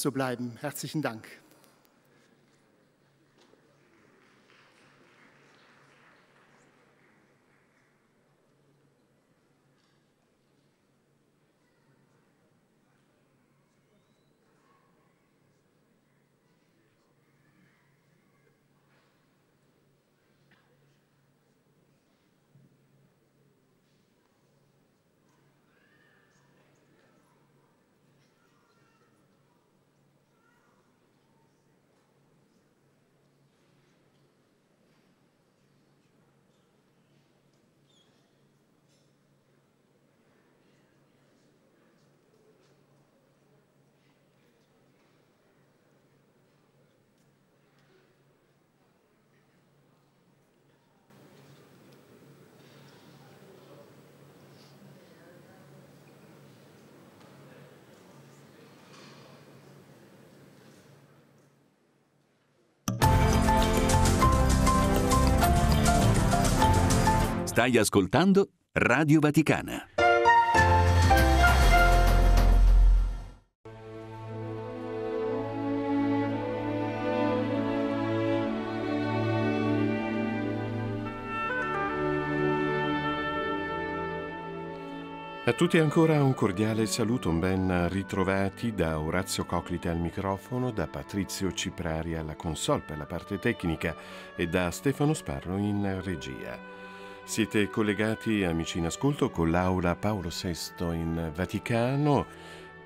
zu bleiben. Herzlichen Dank. Stai ascoltando Radio Vaticana. A tutti ancora un cordiale saluto, ben ritrovati da Orazio Coclite al microfono, da Patrizio Ciprari alla console per la parte tecnica e da Stefano Sparro in regia. Siete collegati, amici in ascolto, con l'Aula Paolo VI in Vaticano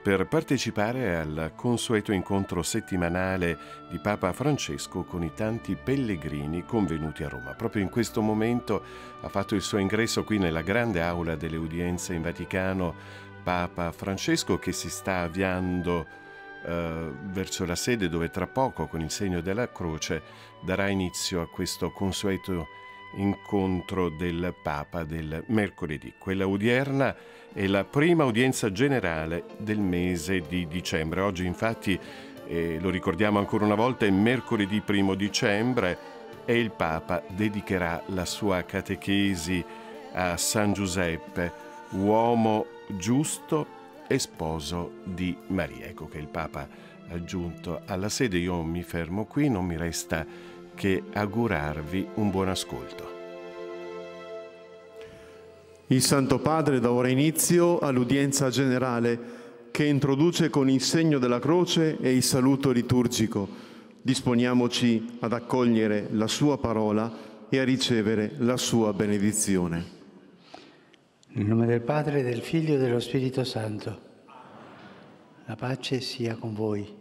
per partecipare al consueto incontro settimanale di Papa Francesco con i tanti pellegrini convenuti a Roma. Proprio in questo momento ha fatto il suo ingresso qui nella grande aula delle udienze in Vaticano Papa Francesco che si sta avviando eh, verso la sede dove tra poco con il segno della croce darà inizio a questo consueto incontro del Papa del mercoledì. Quella odierna è la prima udienza generale del mese di dicembre. Oggi infatti, eh, lo ricordiamo ancora una volta, è mercoledì primo dicembre e il Papa dedicherà la sua catechesi a San Giuseppe, uomo giusto e sposo di Maria. Ecco che il Papa ha aggiunto alla sede, io mi fermo qui, non mi resta che augurarvi un buon ascolto. Il Santo Padre da ora inizio all'udienza generale che introduce con il segno della croce e il saluto liturgico. Disponiamoci ad accogliere la sua parola e a ricevere la sua benedizione. Nel nome del Padre, del Figlio e dello Spirito Santo. La pace sia con voi.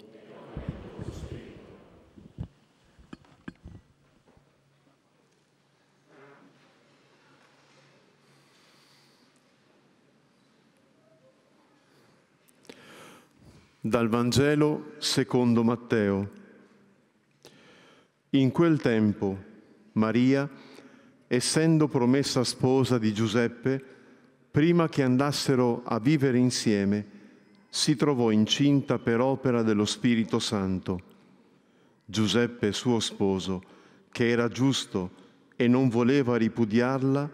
Dal Vangelo secondo Matteo. In quel tempo Maria, essendo promessa sposa di Giuseppe, prima che andassero a vivere insieme, si trovò incinta per opera dello Spirito Santo. Giuseppe, suo sposo, che era giusto e non voleva ripudiarla,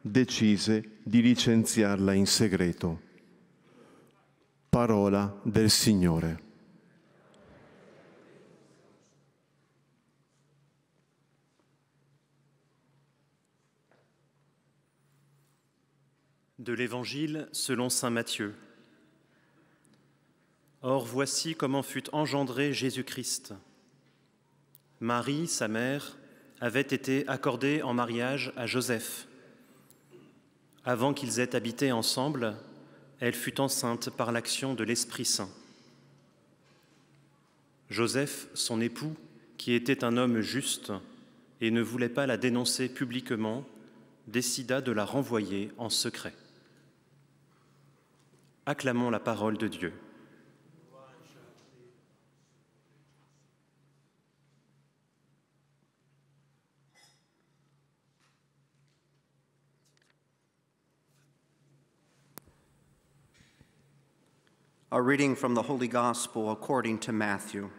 decise di licenziarla in segreto. Parola del Signore. De l'Évangile selon Saint Matthieu. Or voici comment fut engendré Jésus-Christ. Marie, sa mère, avait été accordée en mariage à Joseph. Avant qu'ils aient habité ensemble, elle fut enceinte par l'action de l'Esprit Saint. Joseph, son époux, qui était un homme juste et ne voulait pas la dénoncer publiquement, décida de la renvoyer en secret. Acclamons la parole de Dieu. A reading from the Holy Gospel according to Matthew.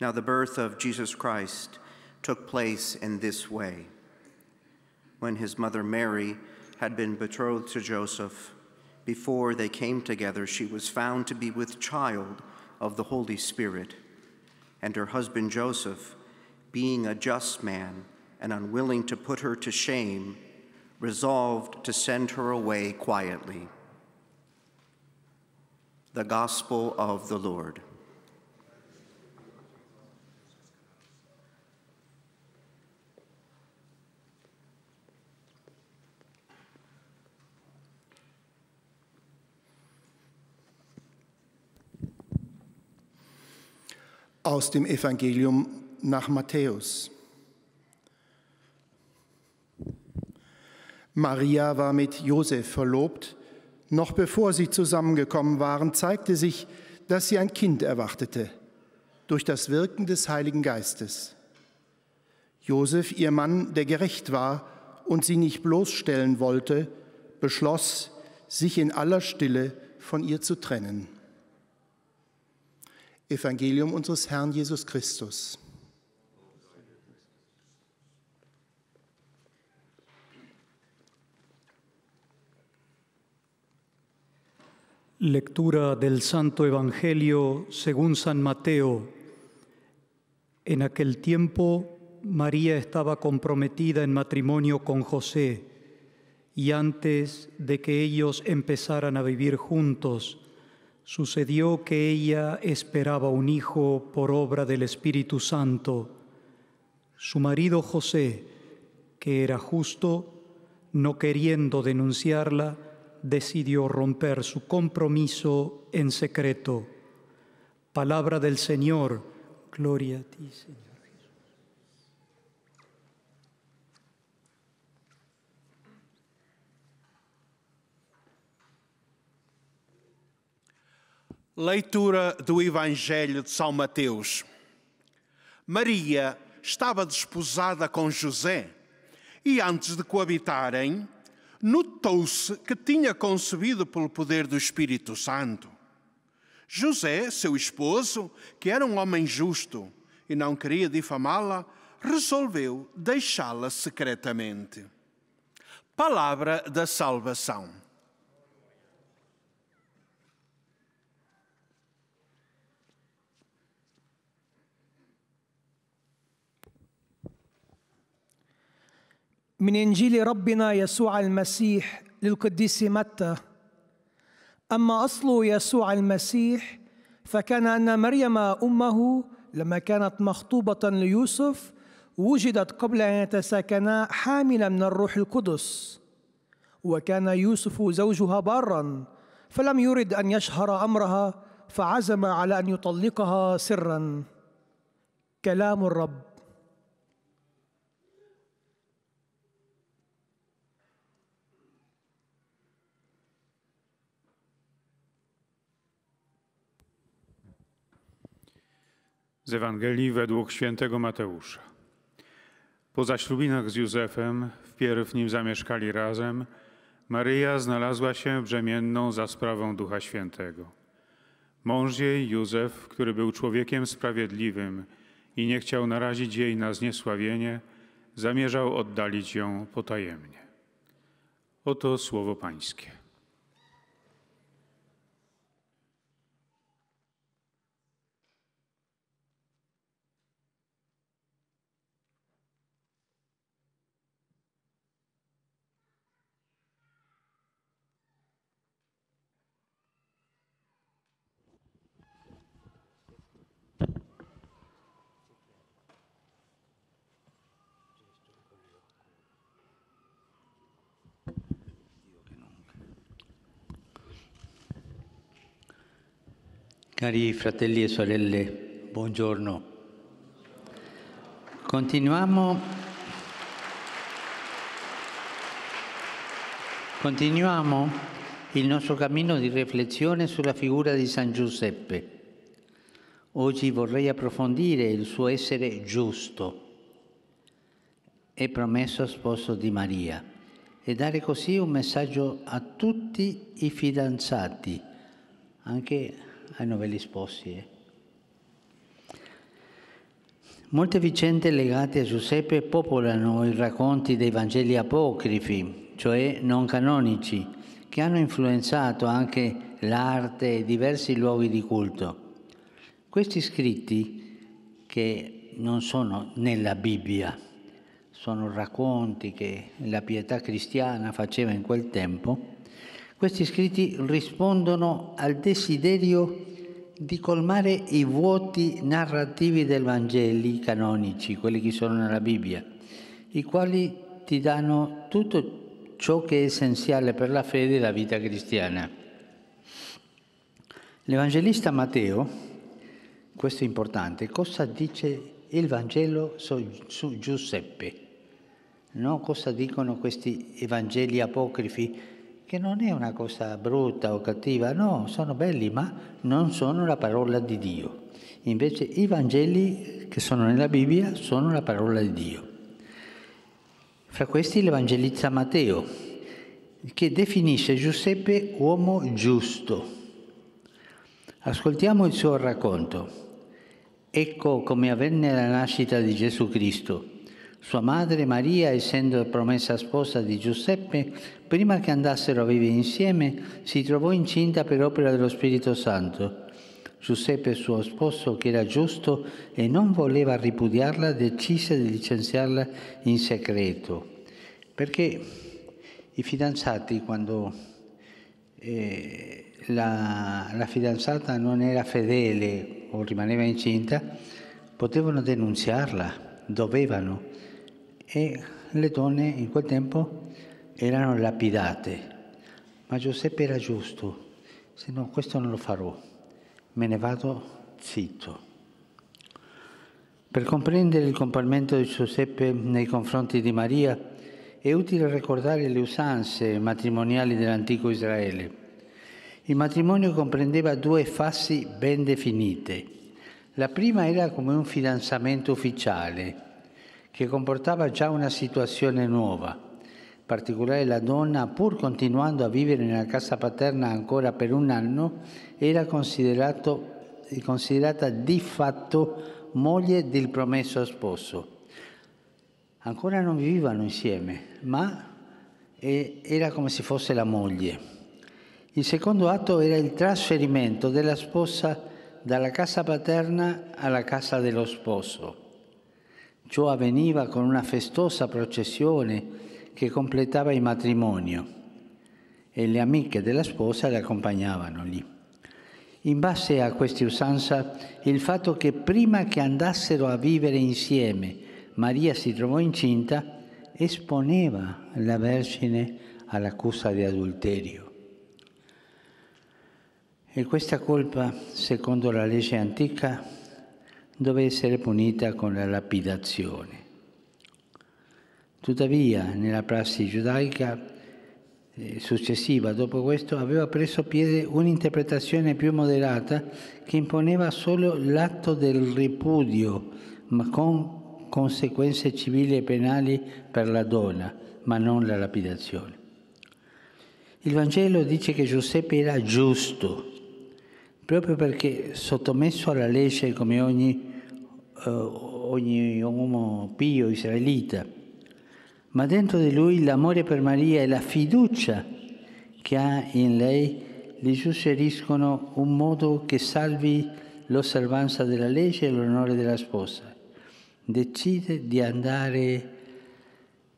Now, the birth of Jesus Christ took place in this way. When his mother Mary had been betrothed to Joseph, before they came together, she was found to be with child of the Holy Spirit. And her husband Joseph, being a just man and unwilling to put her to shame, resolved to send her away quietly. the gospel of the Lord. Aus dem Evangelium nach Matthäus. Maria war mit Josef verlobt noch bevor sie zusammengekommen waren, zeigte sich, dass sie ein Kind erwartete, durch das Wirken des Heiligen Geistes. Josef, ihr Mann, der gerecht war und sie nicht bloßstellen wollte, beschloss, sich in aller Stille von ihr zu trennen. Evangelium unseres Herrn Jesus Christus. Lectura del Santo Evangelio según San Mateo. En aquel tiempo María estaba comprometida en matrimonio con José y antes de que ellos empezaran a vivir juntos, sucedió que ella esperaba un hijo por obra del Espíritu Santo. Su marido José, que era justo, no queriendo denunciarla, decidió romper su compromiso en secreto. Palabra del Señor, gloria a ti, Señor. Leitura do Evangelho de São Mateus. Maria estava desposada com José e, antes de coabitarem, notou-se que tinha concebido pelo poder do Espírito Santo. José, seu esposo, que era um homem justo e não queria difamá-la, resolveu deixá-la secretamente. Palavra da salvação. من انجيل ربنا يسوع المسيح للقديس متى اما اصل يسوع المسيح فكان ان مريم امه لما كانت مخطوبه ليوسف وجدت قبل ان يتساكنا حاملا من الروح القدس وكان يوسف زوجها بارا فلم يرد ان يشهر امرها فعزم على ان يطلقها سرا كلام الرب Z Ewangelii według świętego Mateusza. Po zaślubinach z Józefem, wpierw nim zamieszkali razem, Maryja znalazła się brzemienną za sprawą Ducha Świętego. Mąż jej, Józef, który był człowiekiem sprawiedliwym i nie chciał narazić jej na zniesławienie, zamierzał oddalić ją potajemnie. Oto słowo Pańskie. Cari fratelli e sorelle, buongiorno. Continuiamo, continuiamo il nostro cammino di riflessione sulla figura di San Giuseppe. Oggi vorrei approfondire il suo essere giusto e promesso sposo di Maria e dare così un messaggio a tutti i fidanzati, anche a hanno novelli sposi. Eh. Molte vicende legate a Giuseppe popolano i racconti dei Vangeli apocrifi, cioè non canonici, che hanno influenzato anche l'arte e diversi luoghi di culto. Questi scritti, che non sono nella Bibbia, sono racconti che la pietà cristiana faceva in quel tempo, questi scritti rispondono al desiderio di colmare i vuoti narrativi dei Vangeli canonici, quelli che sono nella Bibbia, i quali ti danno tutto ciò che è essenziale per la fede e la vita cristiana. L'Evangelista Matteo, questo è importante, cosa dice il Vangelo su, su Giuseppe? No? Cosa dicono questi Evangeli apocrifi? che non è una cosa brutta o cattiva, no, sono belli, ma non sono la parola di Dio. Invece i Vangeli che sono nella Bibbia sono la parola di Dio. Fra questi l'Evangelista Matteo, che definisce Giuseppe uomo giusto. Ascoltiamo il suo racconto. Ecco come avvenne la nascita di Gesù Cristo. Sua madre Maria, essendo promessa sposa di Giuseppe, prima che andassero a vivere insieme, si trovò incinta per opera dello Spirito Santo. Giuseppe, suo sposo, che era giusto e non voleva ripudiarla, decise di licenziarla in segreto. Perché i fidanzati, quando eh, la, la fidanzata non era fedele o rimaneva incinta, potevano denunziarla, dovevano e le donne in quel tempo erano lapidate. Ma Giuseppe era giusto, se no questo non lo farò, me ne vado zitto. Per comprendere il comportamento di Giuseppe nei confronti di Maria è utile ricordare le usanze matrimoniali dell'antico Israele. Il matrimonio comprendeva due fasi ben definite. La prima era come un fidanzamento ufficiale, che comportava già una situazione nuova. In particolare la donna, pur continuando a vivere nella casa paterna ancora per un anno, era considerata di fatto moglie del promesso sposo. Ancora non vivevano insieme, ma era come se fosse la moglie. Il secondo atto era il trasferimento della sposa dalla casa paterna alla casa dello sposo. Ciò avveniva con una festosa processione che completava il matrimonio e le amiche della sposa le accompagnavano lì. In base a questa usanza, il fatto che prima che andassero a vivere insieme Maria si trovò incinta esponeva la Vergine all'accusa di adulterio. E questa colpa, secondo la legge antica, doveva essere punita con la lapidazione. Tuttavia, nella prassi giudaica eh, successiva dopo questo aveva preso piede un'interpretazione più moderata che imponeva solo l'atto del ripudio, ma con conseguenze civili e penali per la donna, ma non la lapidazione. Il Vangelo dice che Giuseppe era giusto proprio perché sottomesso alla legge come ogni, eh, ogni uomo pio israelita, ma dentro di lui l'amore per Maria e la fiducia che ha in lei gli suggeriscono un modo che salvi l'osservanza della legge e l'onore della sposa. Decide di andare,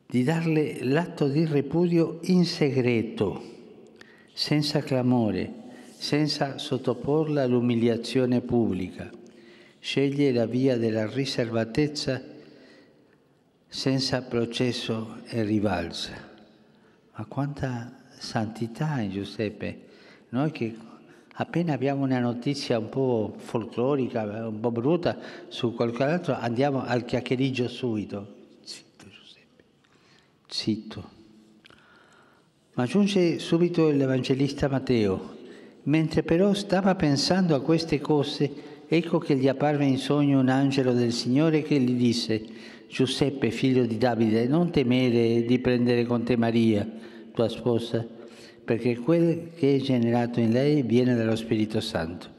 di darle l'atto di ripudio in segreto, senza clamore, senza sottoporla all'umiliazione pubblica. Sceglie la via della riservatezza senza processo e rivalsa. Ma quanta santità in Giuseppe! Noi che appena abbiamo una notizia un po' folclorica, un po' brutta su qualche altro, andiamo al chiacchieriggio subito. Zitto Giuseppe, zitto. Ma giunge subito l'Evangelista Matteo Mentre però stava pensando a queste cose, ecco che gli apparve in sogno un angelo del Signore che gli disse, Giuseppe, figlio di Davide, non temere di prendere con te Maria, tua sposa, perché quel che è generato in lei viene dallo Spirito Santo.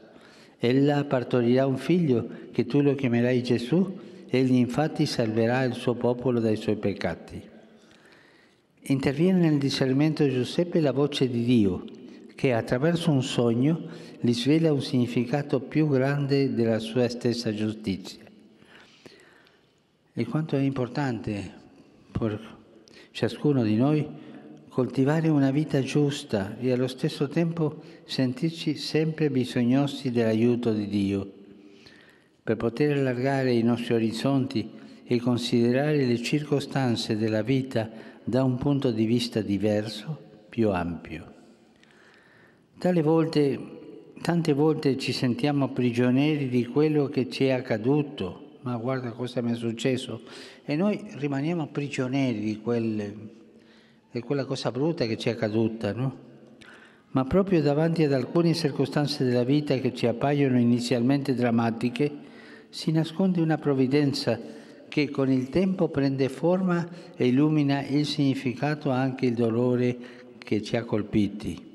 Ella partorirà un figlio che tu lo chiamerai Gesù, egli infatti salverà il suo popolo dai suoi peccati. Interviene nel discernimento di Giuseppe la voce di Dio che attraverso un sogno gli svela un significato più grande della sua stessa giustizia. E quanto è importante per ciascuno di noi coltivare una vita giusta e allo stesso tempo sentirci sempre bisognosi dell'aiuto di Dio, per poter allargare i nostri orizzonti e considerare le circostanze della vita da un punto di vista diverso, più ampio. Volte, tante volte ci sentiamo prigionieri di quello che ci è accaduto, ma guarda cosa mi è successo, e noi rimaniamo prigionieri di, quel, di quella cosa brutta che ci è accaduta, no? Ma proprio davanti ad alcune circostanze della vita che ci appaiono inizialmente drammatiche, si nasconde una provvidenza che con il tempo prende forma e illumina il significato anche il dolore che ci ha colpiti.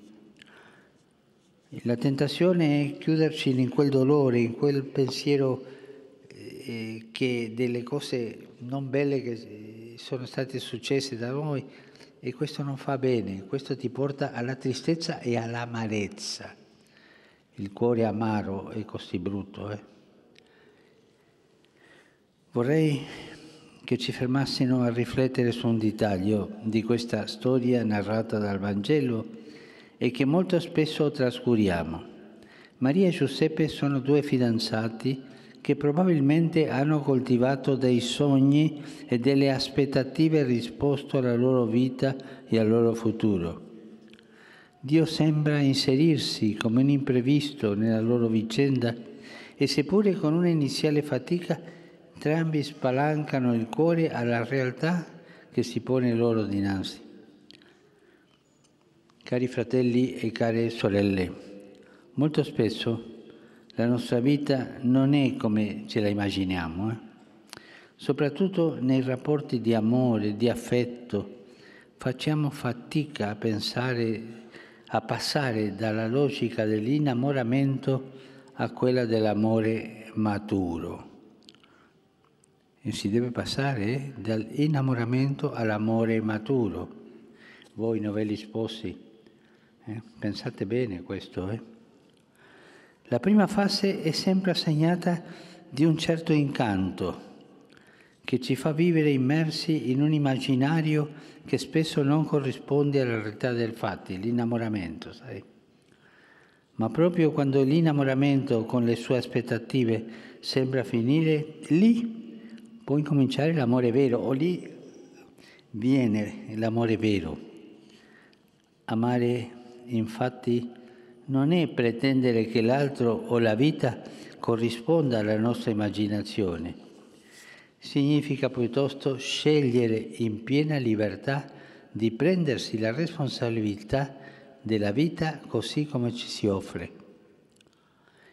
La tentazione è chiuderci in quel dolore, in quel pensiero eh, che delle cose non belle che eh, sono state successe da noi e questo non fa bene, questo ti porta alla tristezza e all'amarezza. Il cuore amaro è così brutto. Eh? Vorrei che ci fermassimo a riflettere su un dettaglio di questa storia narrata dal Vangelo e che molto spesso trascuriamo. Maria e Giuseppe sono due fidanzati che probabilmente hanno coltivato dei sogni e delle aspettative risposto alla loro vita e al loro futuro. Dio sembra inserirsi come un imprevisto nella loro vicenda e seppure con una iniziale fatica, entrambi spalancano il cuore alla realtà che si pone loro dinanzi. Cari fratelli e care sorelle, molto spesso la nostra vita non è come ce la immaginiamo, eh? soprattutto nei rapporti di amore, di affetto. Facciamo fatica a pensare, a passare dalla logica dell'innamoramento a quella dell'amore maturo. E si deve passare dall'innamoramento all'amore maturo. Voi novelli sposi, eh? Pensate bene questo. Eh? La prima fase è sempre assegnata di un certo incanto che ci fa vivere immersi in un immaginario che spesso non corrisponde alla realtà del fatti, l'innamoramento, sai? Ma proprio quando l'innamoramento con le sue aspettative sembra finire, lì può incominciare l'amore vero, o lì viene l'amore vero. Amare infatti, non è pretendere che l'altro o la vita corrisponda alla nostra immaginazione. Significa piuttosto scegliere in piena libertà di prendersi la responsabilità della vita così come ci si offre.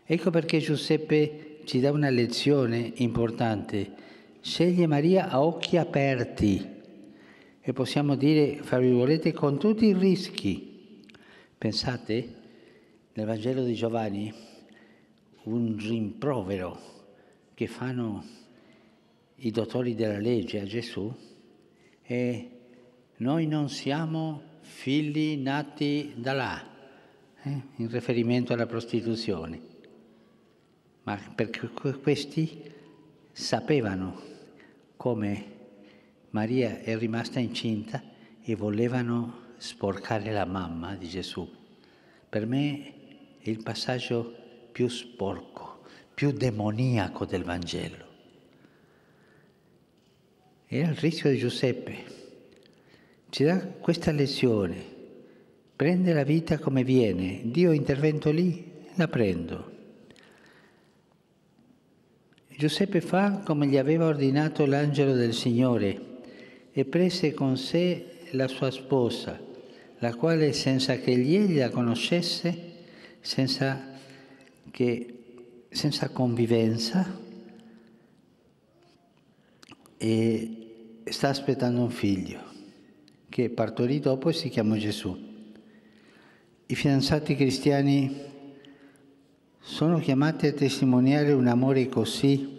Ecco perché Giuseppe ci dà una lezione importante. Sceglie Maria a occhi aperti e possiamo dire, fra virgolette, con tutti i rischi Pensate, nel Vangelo di Giovanni, un rimprovero che fanno i dottori della legge a Gesù è noi non siamo figli nati da là, eh? in riferimento alla prostituzione. Ma perché questi sapevano come Maria è rimasta incinta e volevano sporcare la mamma di Gesù, per me è il passaggio più sporco, più demoniaco del Vangelo. Era il rischio di Giuseppe. Ci dà questa lezione, prende la vita come viene, Dio intervento lì, la prendo. Giuseppe fa come gli aveva ordinato l'angelo del Signore e prese con sé la sua sposa la quale senza che egli la conoscesse, senza, che, senza convivenza, sta aspettando un figlio che partorì dopo e si chiamò Gesù. I fidanzati cristiani sono chiamati a testimoniare un amore così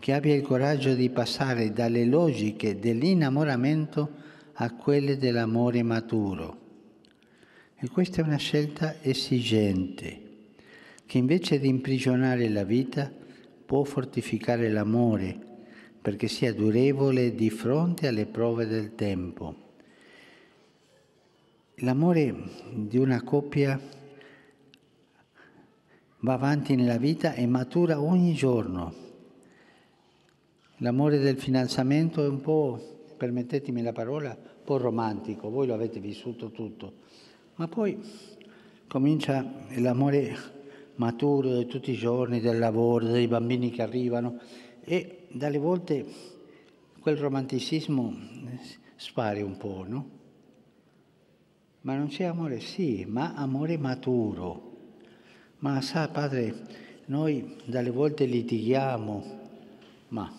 che abbia il coraggio di passare dalle logiche dell'innamoramento a quelle dell'amore maturo e questa è una scelta esigente, che invece di imprigionare la vita può fortificare l'amore perché sia durevole di fronte alle prove del tempo. L'amore di una coppia va avanti nella vita e matura ogni giorno. L'amore del fidanzamento è un po', permettetemi la parola, un po' romantico, voi lo avete vissuto tutto, ma poi comincia l'amore maturo di tutti i giorni, del lavoro, dei bambini che arrivano e dalle volte quel romanticismo spare un po', no? Ma non c'è amore, sì, ma amore maturo. Ma sa, padre, noi dalle volte litighiamo, ma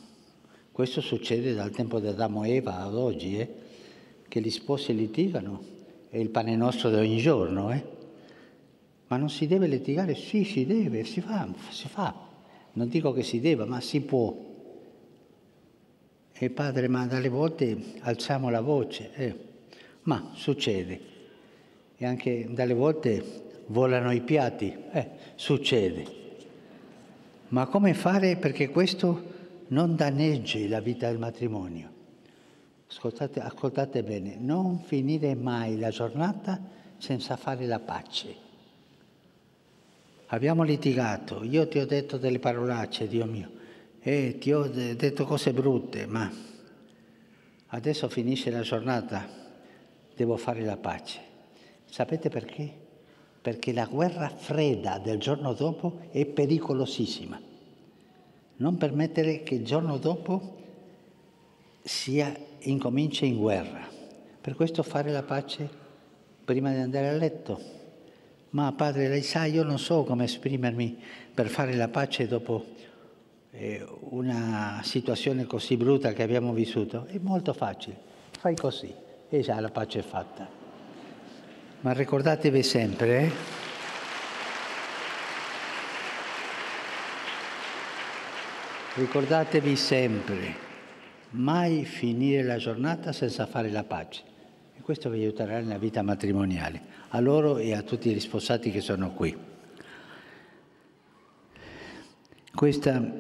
questo succede dal tempo di Adamo e Eva ad oggi, eh? che gli sposi litigano è il pane nostro di ogni giorno, eh? ma non si deve litigare? Sì, si deve, si fa, si fa. Non dico che si debba, ma si può. E padre, ma dalle volte alziamo la voce, eh? ma succede. E anche dalle volte volano i piatti, eh, succede. Ma come fare perché questo non danneggi la vita del matrimonio? ascoltate, ascoltate bene, non finire mai la giornata senza fare la pace. Abbiamo litigato, io ti ho detto delle parolacce, Dio mio, e ti ho detto cose brutte, ma adesso finisce la giornata, devo fare la pace. Sapete perché? Perché la guerra fredda del giorno dopo è pericolosissima. Non permettere che il giorno dopo sia incomincia in guerra. Per questo fare la pace prima di andare a letto. Ma padre, lei sa, io non so come esprimermi per fare la pace dopo eh, una situazione così brutta che abbiamo vissuto. È molto facile, fai così e già la pace è fatta. Ma ricordatevi sempre... Eh? Ricordatevi sempre mai finire la giornata senza fare la pace. E questo vi aiuterà nella vita matrimoniale, a loro e a tutti gli sposati che sono qui. Questa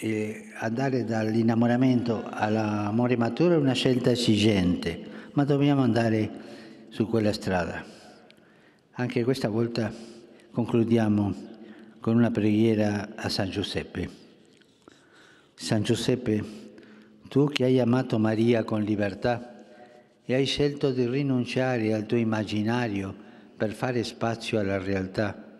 eh, andare dall'innamoramento all'amore maturo è una scelta esigente, ma dobbiamo andare su quella strada. Anche questa volta concludiamo con una preghiera a San Giuseppe. San Giuseppe, tu che hai amato Maria con libertà e hai scelto di rinunciare al tuo immaginario per fare spazio alla realtà,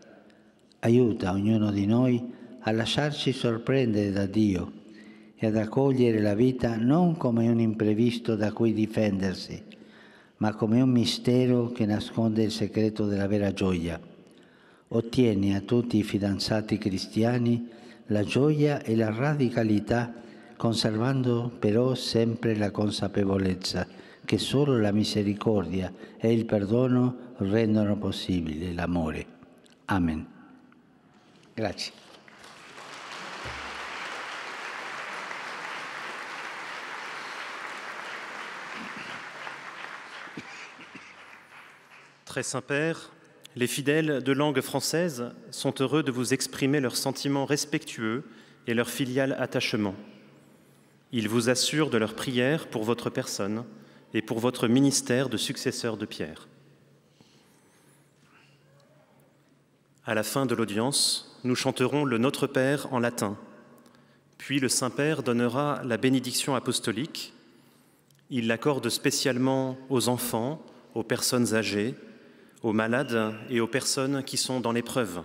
aiuta ognuno di noi a lasciarci sorprendere da Dio e ad accogliere la vita non come un imprevisto da cui difendersi, ma come un mistero che nasconde il segreto della vera gioia. Ottieni a tutti i fidanzati cristiani la gioia e la radicalità, conservando però sempre la consapevolezza che solo la misericordia e il perdono rendono possibile l'amore. Amen. Grazie. Très Saint-Père, Les fidèles de langue française sont heureux de vous exprimer leurs sentiments respectueux et leur filial attachement. Ils vous assurent de leur prière pour votre personne et pour votre ministère de successeur de Pierre. À la fin de l'audience, nous chanterons le Notre Père en latin. Puis le Saint-Père donnera la bénédiction apostolique. Il l'accorde spécialement aux enfants, aux personnes âgées, aux malades et aux personnes qui sont dans l'épreuve.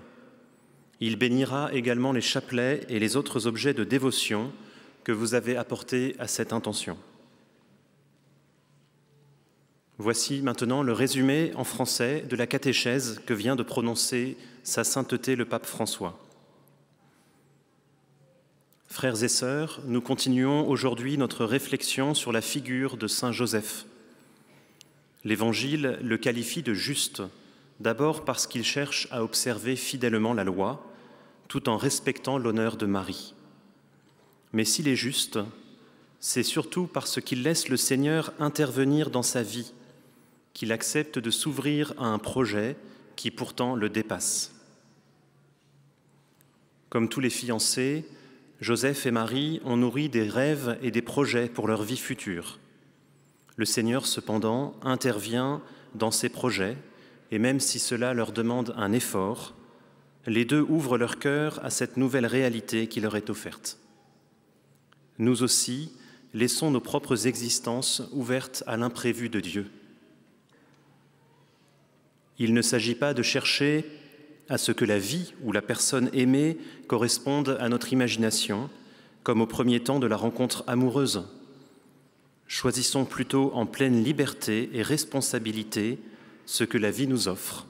Il bénira également les chapelets et les autres objets de dévotion que vous avez apportés à cette intention. Voici maintenant le résumé en français de la catéchèse que vient de prononcer Sa Sainteté le Pape François. Frères et sœurs, nous continuons aujourd'hui notre réflexion sur la figure de Saint Joseph. L'Évangile le qualifie de juste, d'abord parce qu'il cherche à observer fidèlement la loi, tout en respectant l'honneur de Marie. Mais s'il est juste, c'est surtout parce qu'il laisse le Seigneur intervenir dans sa vie, qu'il accepte de s'ouvrir à un projet qui pourtant le dépasse. Comme tous les fiancés, Joseph et Marie ont nourri des rêves et des projets pour leur vie future. Le Seigneur, cependant, intervient dans ses projets, et même si cela leur demande un effort, les deux ouvrent leur cœur à cette nouvelle réalité qui leur est offerte. Nous aussi, laissons nos propres existences ouvertes à l'imprévu de Dieu. Il ne s'agit pas de chercher à ce que la vie ou la personne aimée corresponde à notre imagination, comme au premier temps de la rencontre amoureuse. Choisissons plutôt en pleine liberté et responsabilité ce que la vie nous offre,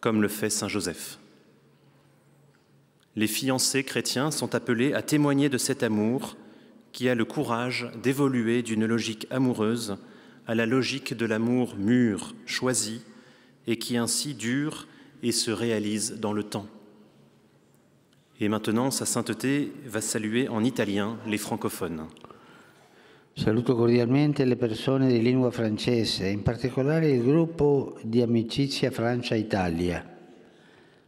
comme le fait Saint Joseph. Les fiancés chrétiens sont appelés à témoigner de cet amour qui a le courage d'évoluer d'une logique amoureuse à la logique de l'amour mûr, choisi, et qui ainsi dure et se réalise dans le temps. Et maintenant, Sa Sainteté va saluer en italien les francophones. Saluto cordialmente le persone di lingua francese, in particolare il gruppo di amicizia Francia-Italia.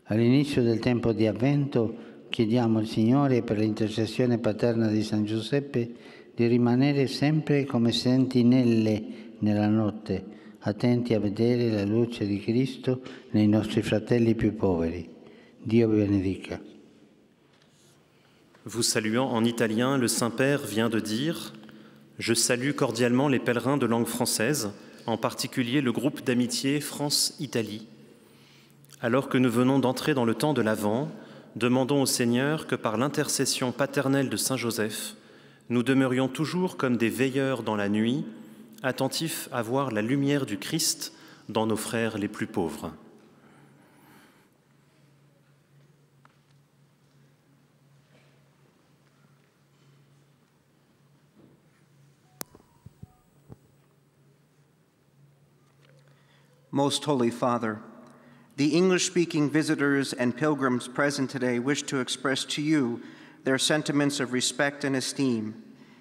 All'inizio del tempo di avvento chiediamo al Signore per l'intercessione paterna di San Giuseppe di rimanere sempre come sentinelle nella notte, attenti a vedere la luce di Cristo nei nostri fratelli più poveri. Dio vi benedica. Vous saluant en italien, le Saint-Père vient de dire Je salue cordialement les pèlerins de langue française, en particulier le groupe d'amitié France-Italie. Alors que nous venons d'entrer dans le temps de l'Avent, demandons au Seigneur que par l'intercession paternelle de Saint Joseph, nous demeurions toujours comme des veilleurs dans la nuit, attentifs à voir la lumière du Christ dans nos frères les plus pauvres. Most Holy Father, the English speaking visitors and pilgrims present today wish to express to you their sentiments of respect and esteem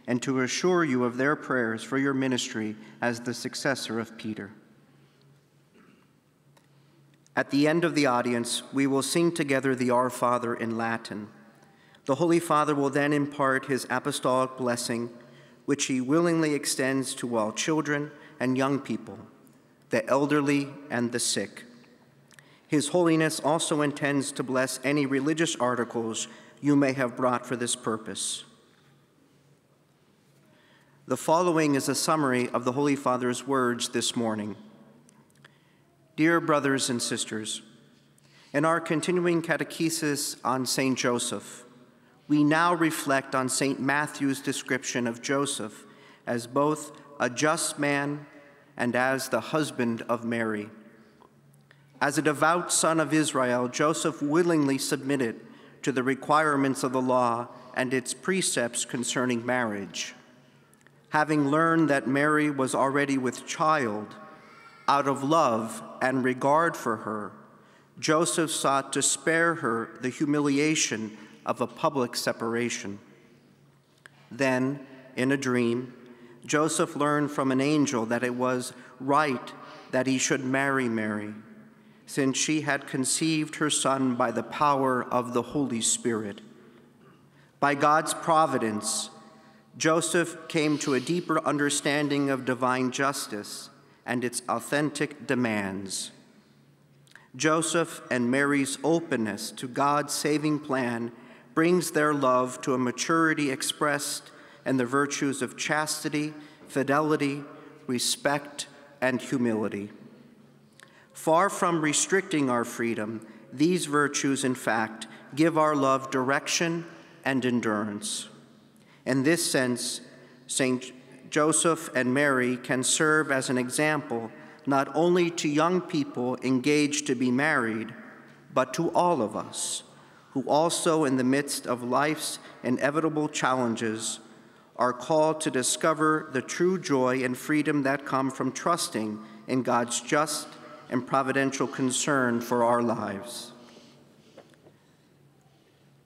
and to assure you of their prayers for your ministry as the successor of Peter. At the end of the audience, we will sing together the Our Father in Latin. The Holy Father will then impart his apostolic blessing, which he willingly extends to all children and young people the elderly, and the sick. His Holiness also intends to bless any religious articles you may have brought for this purpose. The following is a summary of the Holy Father's words this morning. Dear brothers and sisters, in our continuing catechesis on St. Joseph, we now reflect on St. Matthew's description of Joseph as both a just man and as the husband of Mary. As a devout son of Israel, Joseph willingly submitted to the requirements of the law and its precepts concerning marriage. Having learned that Mary was already with child, out of love and regard for her, Joseph sought to spare her the humiliation of a public separation. Then, in a dream, Joseph learned from an angel that it was right that he should marry Mary, since she had conceived her son by the power of the Holy Spirit. By God's providence, Joseph came to a deeper understanding of divine justice and its authentic demands. Joseph and Mary's openness to God's saving plan brings their love to a maturity expressed and the virtues of chastity, fidelity, respect, and humility. Far from restricting our freedom, these virtues, in fact, give our love direction and endurance. In this sense, St. Joseph and Mary can serve as an example not only to young people engaged to be married, but to all of us, who also, in the midst of life's inevitable challenges, are called to discover the true joy and freedom that come from trusting in God's just and providential concern for our lives.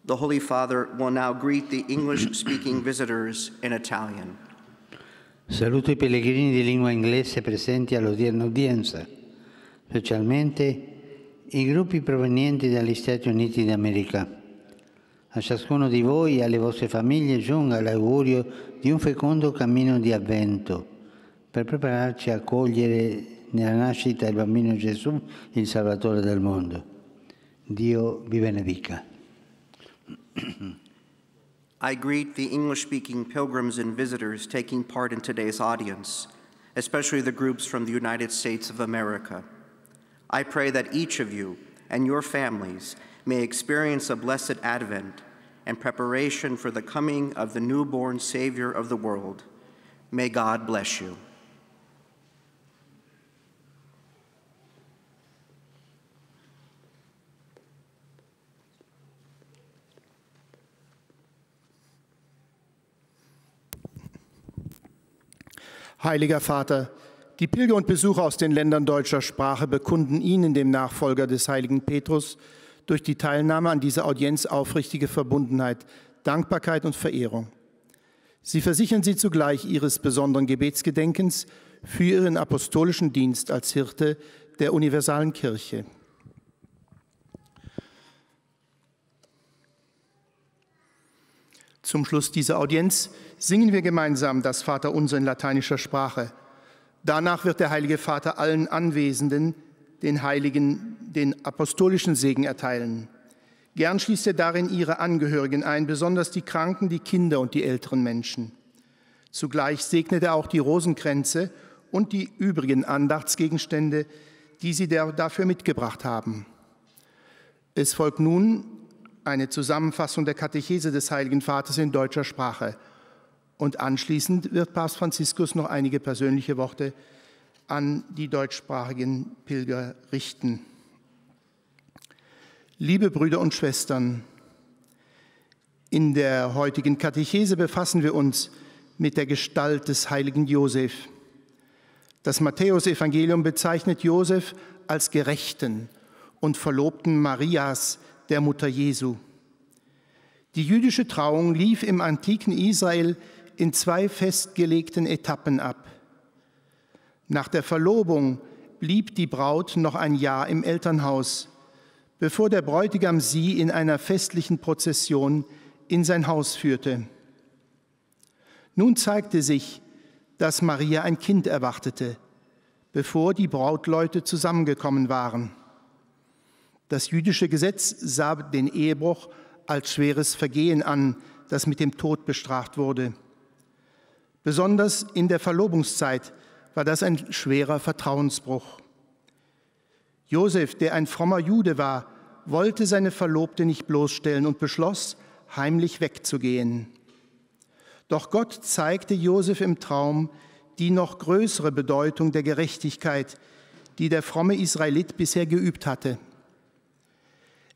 The Holy Father will now greet the English-speaking visitors in Italian. Saluto i pellegrini di lingua inglese presenti all'odierna udienza, specialmente i gruppi provenienti dagli Stati Uniti d'America. A ciascuno di voi e alle vostre famiglie giunga l'augurio di un fecondo cammino di avvento per prepararci a cogliere nella nascita il bambino Gesù, il Salvatore del mondo. Dio vi benedica. I greet the English speaking pilgrims and visitors taking part in today's audience, especially the groups from the United States of America. I pray that each of you and your families may experience a blessed Advent and preparation for the coming of the newborn Savior of the world. May God bless you. Heiliger Vater, die Pilger und Besucher aus den Ländern deutscher Sprache bekunden Ihnen, dem Nachfolger des heiligen Petrus, durch die Teilnahme an dieser Audienz aufrichtige Verbundenheit, Dankbarkeit und Verehrung. Sie versichern sie zugleich ihres besonderen Gebetsgedenkens für ihren apostolischen Dienst als Hirte der universalen Kirche. Zum Schluss dieser Audienz singen wir gemeinsam das Vaterunser in lateinischer Sprache. Danach wird der Heilige Vater allen Anwesenden den Heiligen den apostolischen Segen erteilen. Gern schließt er darin ihre Angehörigen ein, besonders die Kranken, die Kinder und die älteren Menschen. Zugleich segnet er auch die Rosenkränze und die übrigen Andachtsgegenstände, die sie dafür mitgebracht haben. Es folgt nun eine Zusammenfassung der Katechese des Heiligen Vaters in deutscher Sprache. Und anschließend wird Papst Franziskus noch einige persönliche Worte sagen an die deutschsprachigen Pilger richten. Liebe Brüder und Schwestern, in der heutigen Katechese befassen wir uns mit der Gestalt des heiligen Josef. Das Matthäusevangelium bezeichnet Josef als Gerechten und Verlobten Marias, der Mutter Jesu. Die jüdische Trauung lief im antiken Israel in zwei festgelegten Etappen ab. Nach der Verlobung blieb die Braut noch ein Jahr im Elternhaus, bevor der Bräutigam sie in einer festlichen Prozession in sein Haus führte. Nun zeigte sich, dass Maria ein Kind erwartete, bevor die Brautleute zusammengekommen waren. Das jüdische Gesetz sah den Ehebruch als schweres Vergehen an, das mit dem Tod bestraft wurde. Besonders in der Verlobungszeit war das ein schwerer Vertrauensbruch. Josef, der ein frommer Jude war, wollte seine Verlobte nicht bloßstellen und beschloss, heimlich wegzugehen. Doch Gott zeigte Josef im Traum die noch größere Bedeutung der Gerechtigkeit, die der fromme Israelit bisher geübt hatte.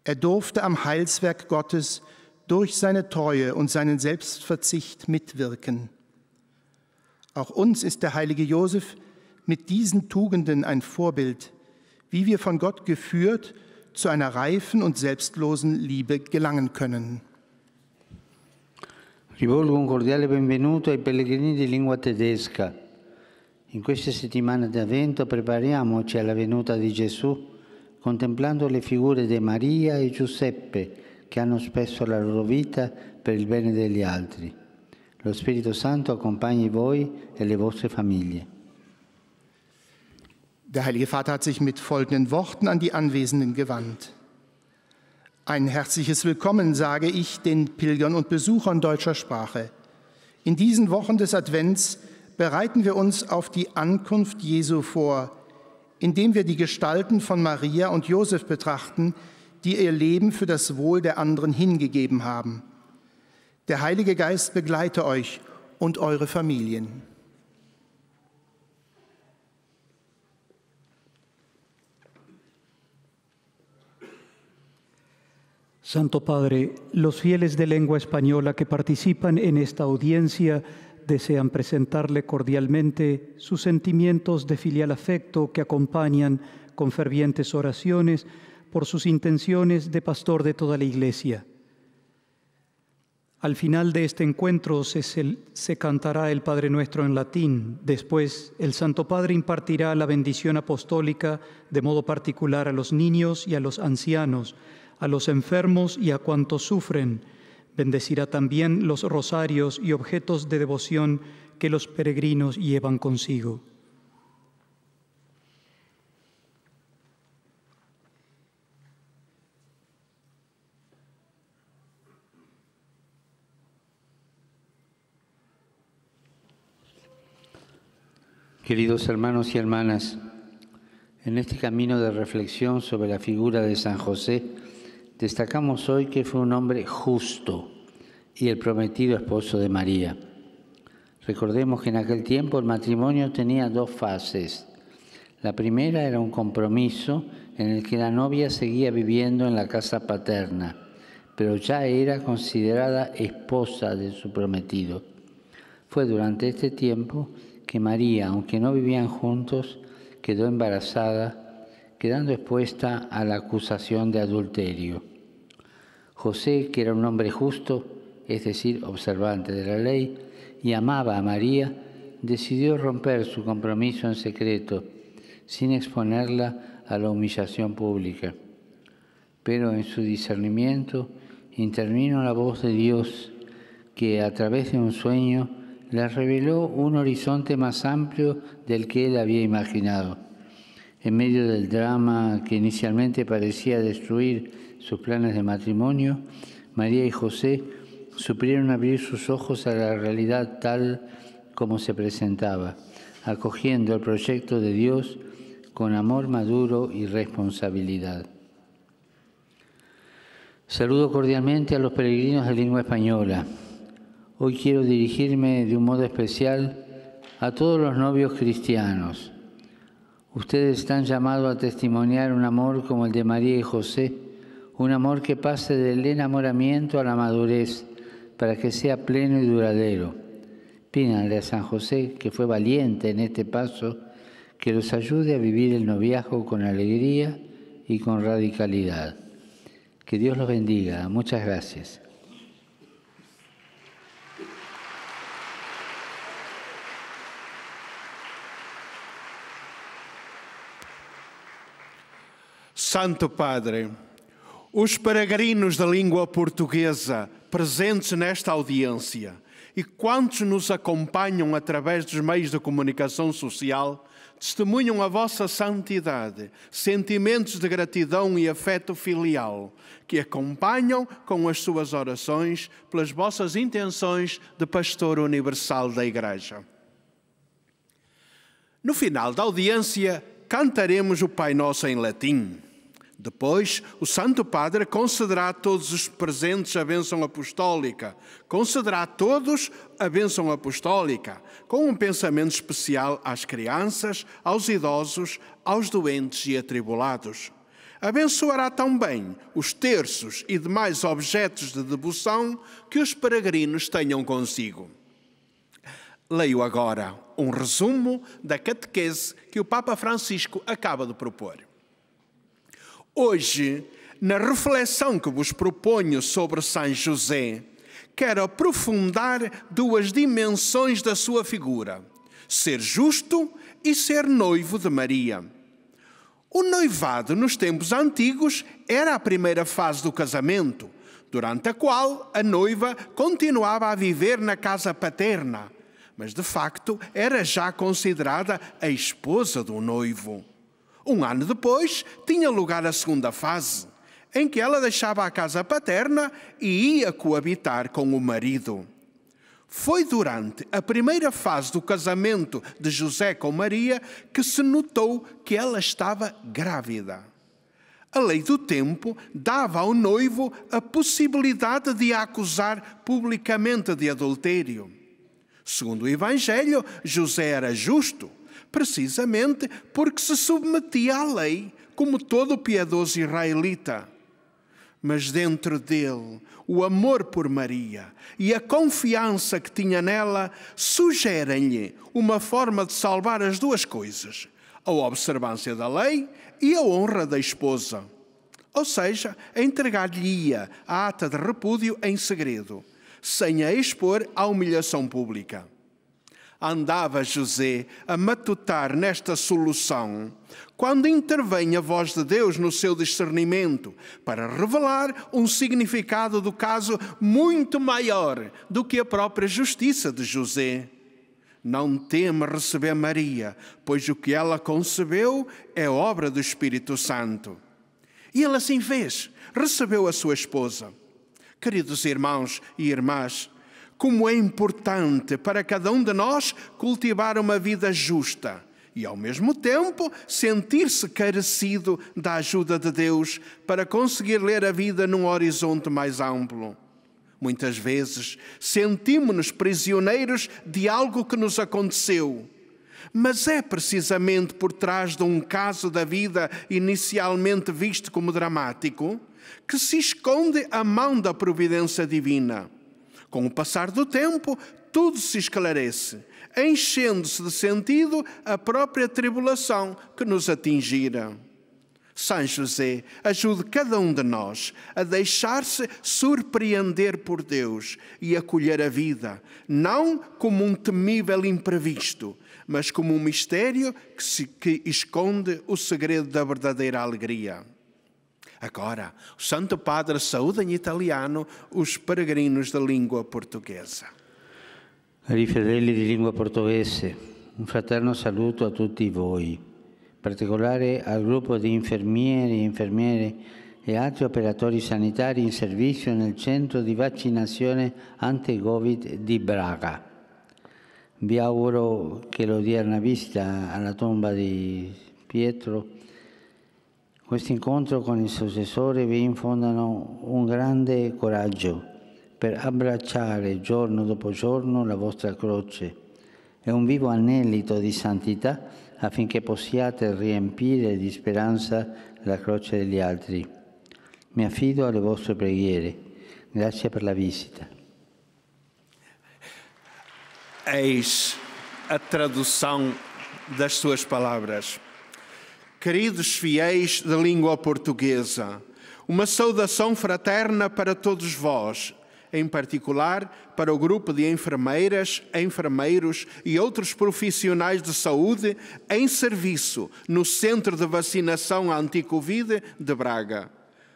Er durfte am Heilswerk Gottes durch seine Treue und seinen Selbstverzicht mitwirken. Auch uns ist der heilige Josef mit diesen Tugenden ein Vorbild, wie wir von Gott geführt zu einer reifen und selbstlosen Liebe gelangen können. Rivolgo un cordiale benvenuto ai pellegrini di lingua tedesca. In questa settimana d'Avvento prepariamoci alla venuta di Gesù contemplando le figure di Maria e Giuseppe che hanno spesso la loro vita per il bene degli altri. Lo Spirito Santo accompagni voi e le vostre famiglie. Der Heilige Vater hat sich mit folgenden Worten an die Anwesenden gewandt. Ein herzliches Willkommen sage ich den Pilgern und Besuchern deutscher Sprache. In diesen Wochen des Advents bereiten wir uns auf die Ankunft Jesu vor, indem wir die Gestalten von Maria und Josef betrachten, die ihr Leben für das Wohl der anderen hingegeben haben. Heilige Geist begleite euch und eure Familien. Santo Padre, los fieles de lengua española que participan en esta audiencia desean presentarle cordialmente sus sentimientos de filial afecto que acompañan con fervientes oraciones por sus intenciones de pastor de toda la Iglesia. Al final de este encuentro se, cantará el Padre Nuestro en latín. Después, el Santo Padre impartirá la bendición apostólica de modo particular a los niños y a los ancianos, a los enfermos y a cuantos sufren. Bendecirá también los rosarios y objetos de devoción que los peregrinos llevan consigo. Queridos hermanos y hermanas, en este camino de reflexión sobre la figura de San José, destacamos hoy que fue un hombre justo y el prometido esposo de María. Recordemos que en aquel tiempo el matrimonio tenía dos fases. La primera era un compromiso en el que la novia seguía viviendo en la casa paterna, pero ya era considerada esposa de su prometido. Fue durante este tiempo que María, aunque no vivían juntos, quedó embarazada, quedando expuesta a la acusación de adulterio. José, que era un hombre justo, es decir, observante de la ley, y amaba a María, decidió romper su compromiso en secreto, sin exponerla a la humillación pública. Pero en su discernimiento intervino la voz de Dios, que a través de un sueño les reveló un horizonte más amplio del que él había imaginado. En medio del drama que inicialmente parecía destruir sus planes de matrimonio, María y José supieron abrir sus ojos a la realidad tal como se presentaba, acogiendo el proyecto de Dios con amor maduro y responsabilidad. Saludo cordialmente a los peregrinos de lengua española hoy quiero dirigirme de un modo especial a todos los novios cristianos. Ustedes están llamados a testimoniar un amor como el de María y José, un amor que pase del enamoramiento a la madurez, para que sea pleno y duradero. Pídanle a San José, que fue valiente en este paso, que los ayude a vivir el noviazgo con alegría y con radicalidad. Que Dios los bendiga. Muchas gracias. Santo Padre, os peregrinos da língua portuguesa presentes nesta audiência e quantos nos acompanham através dos meios de comunicação social testemunham a vossa santidade, sentimentos de gratidão e afeto filial, que acompanham com as suas orações pelas vossas intenções de pastor universal da Igreja. No final da audiência, cantaremos o Pai Nosso em latim. Depois, o Santo Padre concederá a todos os presentes a bênção apostólica. Concederá a todos a bênção apostólica, com um pensamento especial às crianças, aos idosos, aos doentes e atribulados. Abençoará também os terços e demais objetos de devoção que os peregrinos tenham consigo. Leio agora um resumo da catequese que o Papa Francisco acaba de propor. Hoje, na reflexão que vos proponho sobre São José, quero aprofundar duas dimensões da sua figura: ser justo e ser noivo de Maria. O noivado nos tempos antigos era a primeira fase do casamento, durante a qual a noiva continuava a viver na casa paterna, mas de facto era já considerada a esposa do noivo. Um ano depois, tinha lugar a segunda fase, em que ela deixava a casa paterna e ia coabitar com o marido. Foi durante a primeira fase do casamento de José com Maria que se notou que ela estava grávida. A lei do tempo dava ao noivo a possibilidade de a acusar publicamente de adultério. Segundo o Evangelho, José era justo Precisamente porque se submetia à lei, como todo piedoso israelita. Mas dentro dele, o amor por Maria e a confiança que tinha nela sugerem-lhe uma forma de salvar as duas coisas: a observância da lei e a honra da esposa. Ou seja, entregar-lhe-ia a ata de repúdio em segredo, sem a expor à humilhação pública andava José a matutar nesta solução, quando intervém a voz de Deus no seu discernimento para revelar um significado do caso muito maior do que a própria justiça de José. Não teme receber Maria, pois o que ela concebeu é obra do Espírito Santo. E ele assim fez, recebeu a sua esposa. Queridos irmãos e irmãs, como é importante para cada um de nós cultivar uma vida justa e, ao mesmo tempo, sentir-se carecido da ajuda de Deus para conseguir ler a vida num horizonte mais amplo. Muitas vezes sentimos-nos prisioneiros de algo que nos aconteceu. Mas é precisamente por trás de um caso da vida inicialmente visto como dramático que se esconde a mão da providência divina. Com o passar do tempo, tudo se esclarece, enchendo-se de sentido a própria tribulação que nos atingira. São José, ajude cada um de nós a deixar-se surpreender por Deus e acolher a vida, não como um temível imprevisto, mas como um mistério que, se, que esconde o segredo da verdadeira alegria. Agora, o Santo Padre saúda em italiano os peregrinos da língua portuguesa. Cari fratelli di lingua portoghese, un fraterno saluto a tutti voi, in particolare al gruppo di infermieri, e infermiere e altri operatori sanitari in servizio nel centro di vaccinazione anti-Covid di Braga. Vi auguro che l'odierna visita alla tomba di Pietro questo incontro con il successore vi infondano un grande coraggio per abbracciare giorno dopo giorno la vostra croce e un vivo anelito di santità affinché possiate riempire di speranza la croce degli altri. Mi affido alle vostre preghiere. Grazie per la visita. Eis a tradução das suas palavras. Queridos fiéis da língua portuguesa, uma saudação fraterna para todos vós, em particular para o grupo de enfermeiras, enfermeiros e outros profissionais de saúde em serviço no Centro de Vacinação Anti-Covid de Braga.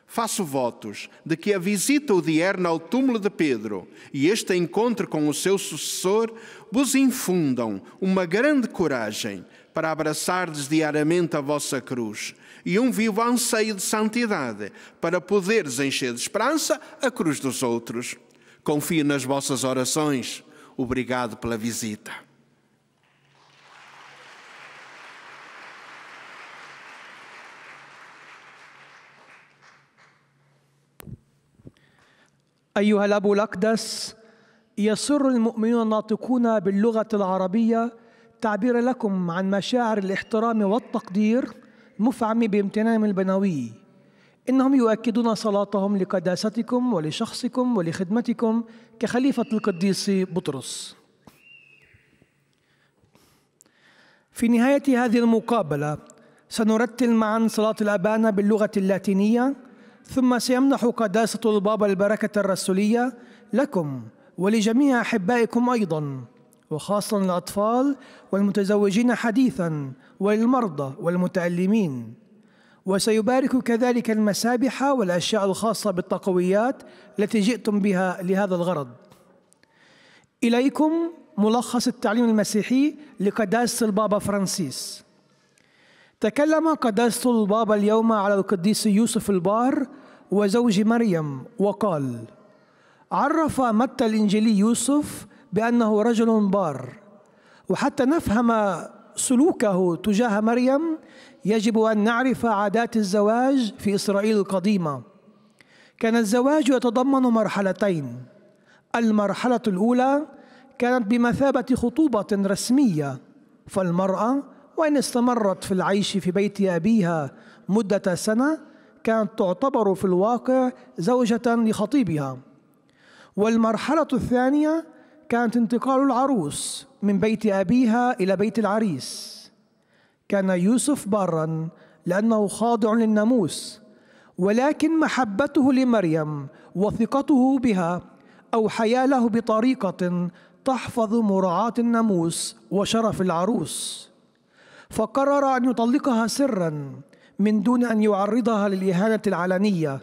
Faço votos de que a visita odierna ao túmulo de Pedro e este encontro com o seu sucessor vos infundam uma grande coragem para abraçardes diariamente a vossa cruz, e um vivo anseio de santidade, para poderes encher de esperança a cruz dos outros. Confio nas vossas orações. Obrigado pela visita. أيها الأب الأقدس يسر المؤمنون الناطقون باللغة العربية التعبير لكم عن مشاعر الاحترام والتقدير مفعم بامتنان البنوي إنهم يؤكدون صلاتهم لقداستكم ولشخصكم ولخدمتكم كخليفة القديس بطرس في نهاية هذه المقابلة سنرتل معا صلاة الأبانة باللغة اللاتينية ثم سيمنح قداسة البابا البركة الرسولية لكم ولجميع أحبائكم أيضاً وخاصة الأطفال والمتزوجين حديثا والمرضى والمتعلمين وسيبارك كذلك المسابح والأشياء الخاصة بالتقويات التي جئتم بها لهذا الغرض إليكم ملخص التعليم المسيحي لقداسة البابا فرانسيس تكلم قداسة البابا اليوم على القديس يوسف البار وزوج مريم وقال عرف متى الإنجيلي يوسف بأنه رجل بار وحتى نفهم سلوكه تجاه مريم يجب أن نعرف عادات الزواج في إسرائيل القديمة كان الزواج يتضمن مرحلتين المرحلة الأولى كانت بمثابة خطوبة رسمية فالمرأة وإن استمرت في العيش في بيت أبيها مدة سنة كانت تعتبر في الواقع زوجة لخطيبها والمرحلة الثانية كانت انتقال العروس من بيت أبيها إلى بيت العريس كان يوسف بارا لأنه خاضع للناموس ولكن محبته لمريم وثقته بها أوحيا له بطريقة تحفظ مراعاة الناموس وشرف العروس فقرر أن يطلقها سرا من دون أن يعرضها للإهانة العلنية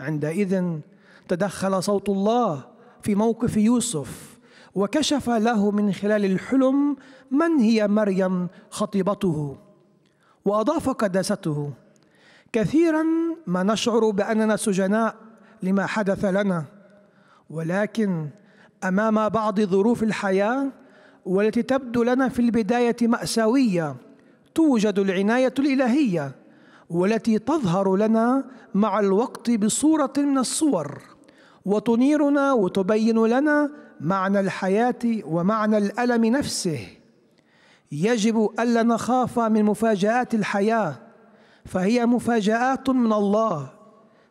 عندئذ تدخل صوت الله في موقف يوسف وكشف له من خلال الحلم من هي مريم خطيبته واضاف قداسته كثيرا ما نشعر باننا سجناء لما حدث لنا ولكن امام بعض ظروف الحياه والتي تبدو لنا في البدايه ماساويه توجد العنايه الالهيه والتي تظهر لنا مع الوقت بصوره من الصور وتنيرنا وتبين لنا معنى الحياة ومعنى الألم نفسه يجب ألا نخاف من مفاجآت الحياة فهي مفاجآت من الله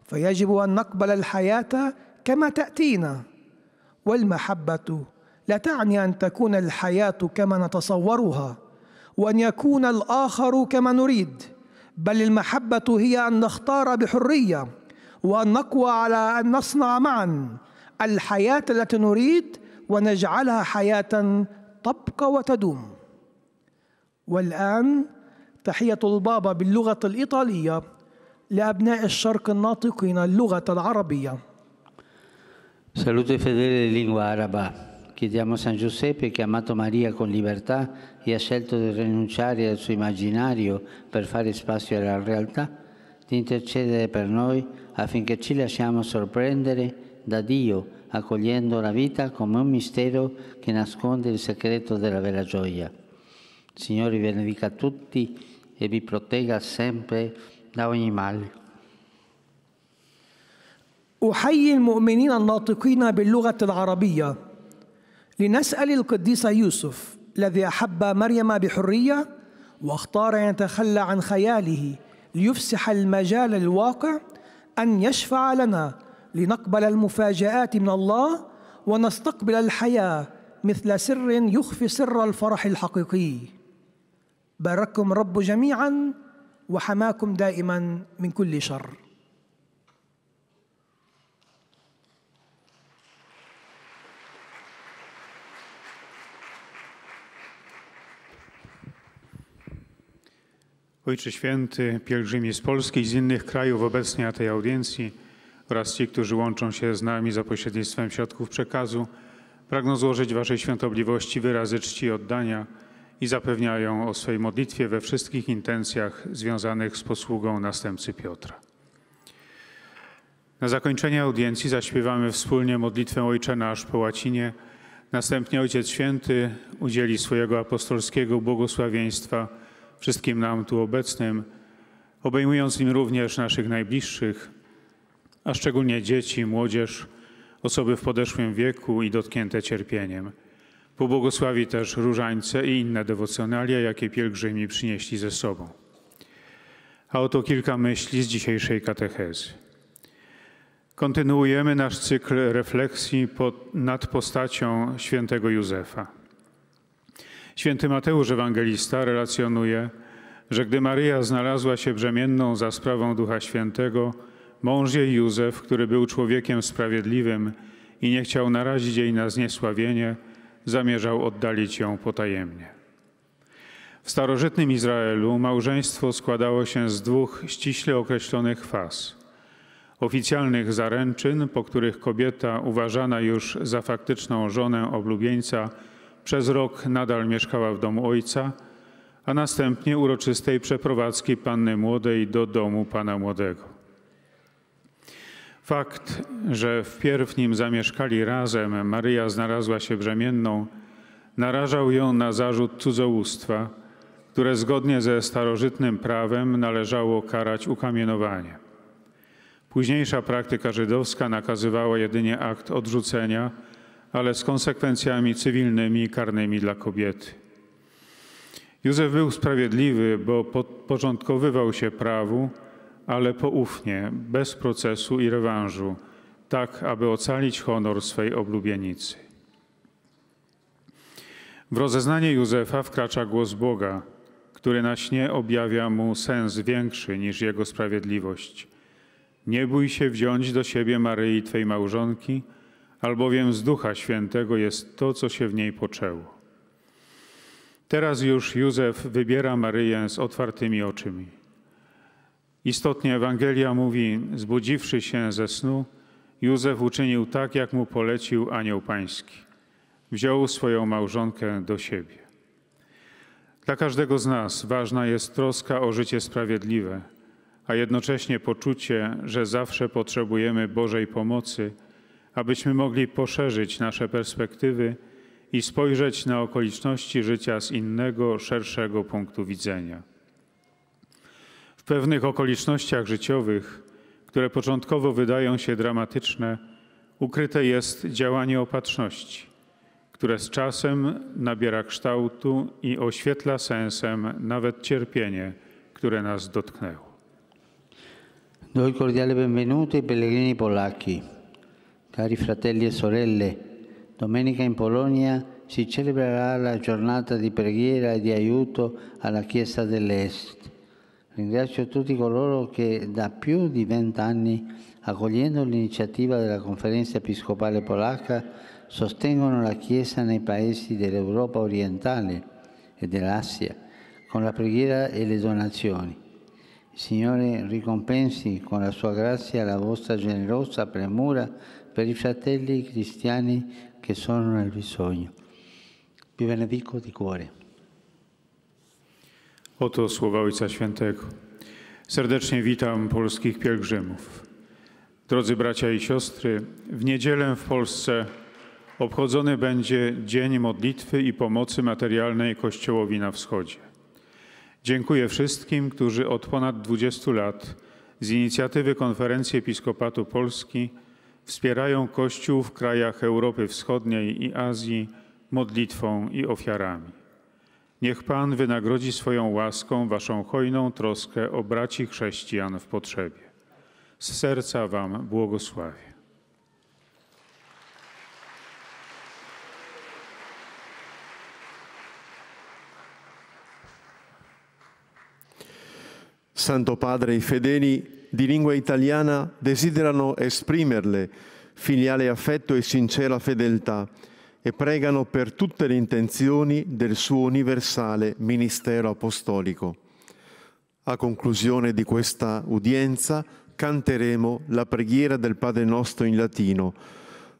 فيجب أن نقبل الحياة كما تأتينا والمحبة لا تعني أن تكون الحياة كما نتصورها وأن يكون الآخر كما نريد بل المحبة هي أن نختار بحرية وأن نقوى على أن نصنع معاً الحياة التي نريد ونجعلها حياة تبقى وتدوم والآن تحية البابا باللغة الإيطالية لأبناء الشرق الناطقين اللغة العربية Salute fedele di lingua araba. Chiediamo a San Giuseppe, che ha amato Maria con libertà e ha scelto di rinunciare al suo immaginario per fare spazio alla realtà, di intercedere per noi affinché ci lasciamo sorprendere da Dio, accogliendo la vita come un mistero che nasconde il segreto della vera gioia. Signore, benedica tutti e vi protegga sempre da ogni male. أحيي المؤمنين الناطقين باللغة العربية لنسأل القديس يوسف الذي أحب مريم بحرية واختار أن يتخلى عن خياله ليفسح المجال للواقع أن يشفع لنا لنقبل المفاجآت من الله ونستقبل الحياة مثل سر يخفي سر الفرح الحقيقي بارككم رب جميعا وحماكم دائما من كل شر Ojcze Święty, pielgrzymi z Polski i z innych krajów obecni na tej audiencji, oraz ci, którzy łączą się z nami za pośrednictwem środków przekazu, pragną złożyć Waszej świątobliwości wyrazy czci i oddania i zapewniają o swojej modlitwie we wszystkich intencjach związanych z posługą następcy Piotra. Na zakończenie audiencji zaśpiewamy wspólnie modlitwę Ojcze Nasz po łacinie. Następnie Ojciec Święty udzieli swojego apostolskiego błogosławieństwa wszystkim nam tu obecnym, obejmując nim również naszych najbliższych, a szczególnie dzieci, młodzież, osoby w podeszłym wieku i dotknięte cierpieniem. Pobłogosławi też różańce i inne dewocjonalia, jakie pielgrzymi przynieśli ze sobą. A oto kilka myśli z dzisiejszej katechezy. Kontynuujemy nasz cykl refleksji pod, nad postacią świętego Józefa. Święty Mateusz Ewangelista relacjonuje, że gdy Maryja znalazła się brzemienną za sprawą Ducha Świętego, Mąż jej Józef, który był człowiekiem sprawiedliwym i nie chciał narazić jej na zniesławienie, zamierzał oddalić ją potajemnie. W starożytnym Izraelu małżeństwo składało się z dwóch ściśle określonych faz. Oficjalnych zaręczyn, po których kobieta uważana już za faktyczną żonę oblubieńca przez rok nadal mieszkała w domu ojca, a następnie uroczystej przeprowadzki panny młodej do domu pana młodego. Fakt, że wpierw nim zamieszkali razem, Maryja znalazła się brzemienną, narażał ją na zarzut cudzołóstwa, które zgodnie ze starożytnym prawem należało karać ukamienowanie. Późniejsza praktyka żydowska nakazywała jedynie akt odrzucenia, ale z konsekwencjami cywilnymi i karnymi dla kobiety. Józef był sprawiedliwy, bo podporządkowywał się prawu, ale poufnie, bez procesu i rewanżu, tak aby ocalić honor swej oblubienicy. W rozeznanie Józefa wkracza głos Boga, który na śnie objawia mu sens większy niż jego sprawiedliwość. Nie bój się wziąć do siebie Maryi, Twej małżonki, albowiem z Ducha Świętego jest to, co się w niej poczęło. Teraz już Józef wybiera Maryję z otwartymi oczymi. Istotnie Ewangelia mówi, zbudziwszy się ze snu, Józef uczynił tak, jak mu polecił anioł pański. Wziął swoją małżonkę do siebie. Dla każdego z nas ważna jest troska o życie sprawiedliwe, a jednocześnie poczucie, że zawsze potrzebujemy Bożej pomocy, abyśmy mogli poszerzyć nasze perspektywy i spojrzeć na okoliczności życia z innego, szerszego punktu widzenia pewnych okolicznościach życiowych, które początkowo wydają się dramatyczne, ukryte jest działanie opatrzności, które z czasem nabiera kształtu i oświetla sensem nawet cierpienie, które nas dotknęło. Do cordiale benvenuto pellegrini polacchi. Cari fratelli e sorelle, domenica in Polonia si celebrerà la giornata di preghiera e di aiuto alla Chiesa dell'Est. Ringrazio tutti coloro che da più di vent'anni, accogliendo l'iniziativa della Conferenza Episcopale Polacca, sostengono la Chiesa nei paesi dell'Europa orientale e dell'Asia con la preghiera e le donazioni. Il Signore, ricompensi con la sua grazia la vostra generosa premura per i fratelli cristiani che sono nel bisogno. Vi benedico di cuore. Oto słowa Ojca Świętego. Serdecznie witam polskich pielgrzymów. Drodzy bracia i siostry, w niedzielę w Polsce obchodzony będzie Dzień Modlitwy i Pomocy Materialnej Kościołowi na Wschodzie. Dziękuję wszystkim, którzy od ponad 20 lat z inicjatywy Konferencji Episkopatu Polski wspierają Kościół w krajach Europy Wschodniej i Azji modlitwą i ofiarami. Niech Pan wynagrodzi swoją łaską waszą hojną troskę o braci chrześcijan w potrzebie. Z serca wam błogosławię. Santo Padre, i fedeli di lingua italiana desiderano esprimerle filiale affetto e sincera fedeltà e pregano per tutte le intenzioni del suo universale ministero apostolico. A conclusione di questa udienza canteremo la preghiera del Padre nostro in latino,